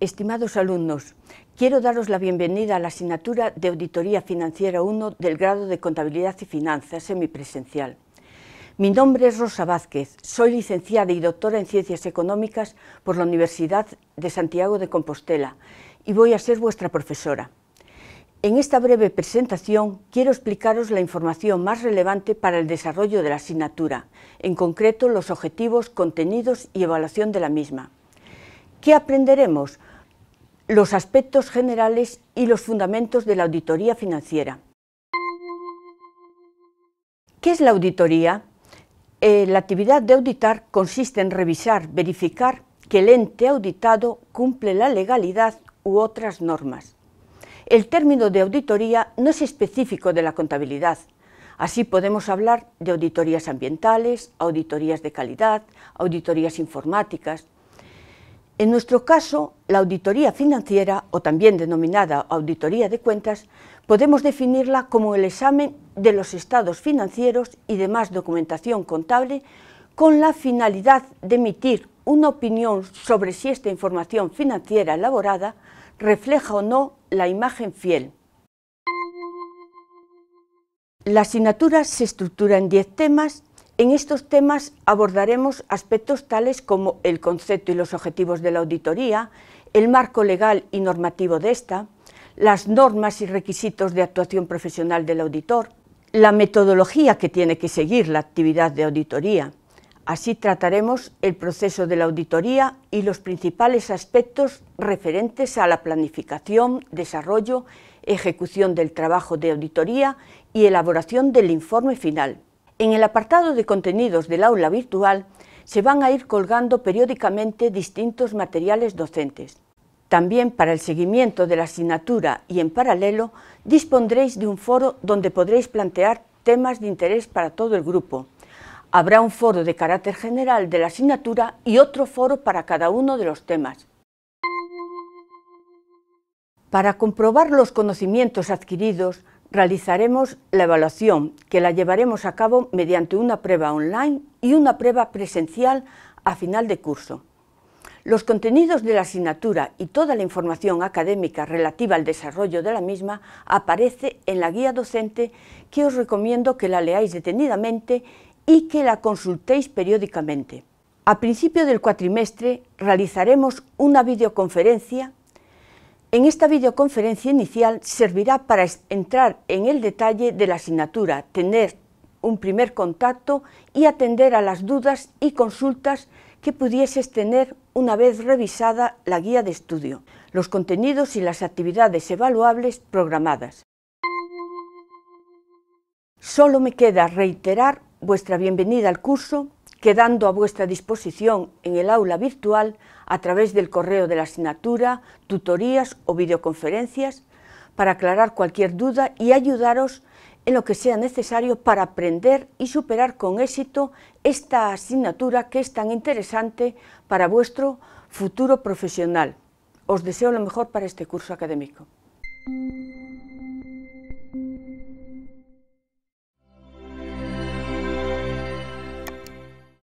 Estimados alumnos, quiero daros la bienvenida a la asignatura de Auditoría Financiera 1 del grado de Contabilidad y Finanzas semipresencial. Mi nombre es Rosa Vázquez, soy licenciada y doctora en Ciencias Económicas por la Universidad de Santiago de Compostela y voy a ser vuestra profesora. En esta breve presentación quiero explicaros la información más relevante para el desarrollo de la asignatura, en concreto los objetivos, contenidos y evaluación de la misma. ¿Qué aprenderemos? los aspectos generales y los fundamentos de la auditoría financiera. ¿Qué es la auditoría? Eh, la actividad de auditar consiste en revisar, verificar que el ente auditado cumple la legalidad u otras normas. El término de auditoría no es específico de la contabilidad. Así podemos hablar de auditorías ambientales, auditorías de calidad, auditorías informáticas, en nuestro caso, la auditoría financiera, o también denominada auditoría de cuentas, podemos definirla como el examen de los estados financieros y demás documentación contable con la finalidad de emitir una opinión sobre si esta información financiera elaborada refleja o no la imagen fiel. La asignatura se estructura en 10 temas en estos temas abordaremos aspectos tales como el concepto y los objetivos de la auditoría, el marco legal y normativo de esta, las normas y requisitos de actuación profesional del auditor, la metodología que tiene que seguir la actividad de auditoría. Así trataremos el proceso de la auditoría y los principales aspectos referentes a la planificación, desarrollo, ejecución del trabajo de auditoría y elaboración del informe final. En el apartado de contenidos del aula virtual se van a ir colgando periódicamente distintos materiales docentes. También para el seguimiento de la asignatura y en paralelo dispondréis de un foro donde podréis plantear temas de interés para todo el grupo. Habrá un foro de carácter general de la asignatura y otro foro para cada uno de los temas. Para comprobar los conocimientos adquiridos, realizaremos la evaluación, que la llevaremos a cabo mediante una prueba online y una prueba presencial a final de curso. Los contenidos de la asignatura y toda la información académica relativa al desarrollo de la misma aparece en la guía docente que os recomiendo que la leáis detenidamente y que la consultéis periódicamente. A principio del cuatrimestre realizaremos una videoconferencia en esta videoconferencia inicial servirá para entrar en el detalle de la asignatura, tener un primer contacto y atender a las dudas y consultas que pudieses tener una vez revisada la guía de estudio, los contenidos y las actividades evaluables programadas. Solo me queda reiterar vuestra bienvenida al curso quedando a vuestra disposición en el aula virtual a través del correo de la asignatura, tutorías o videoconferencias para aclarar cualquier duda y ayudaros en lo que sea necesario para aprender y superar con éxito esta asignatura que es tan interesante para vuestro futuro profesional. Os deseo lo mejor para este curso académico.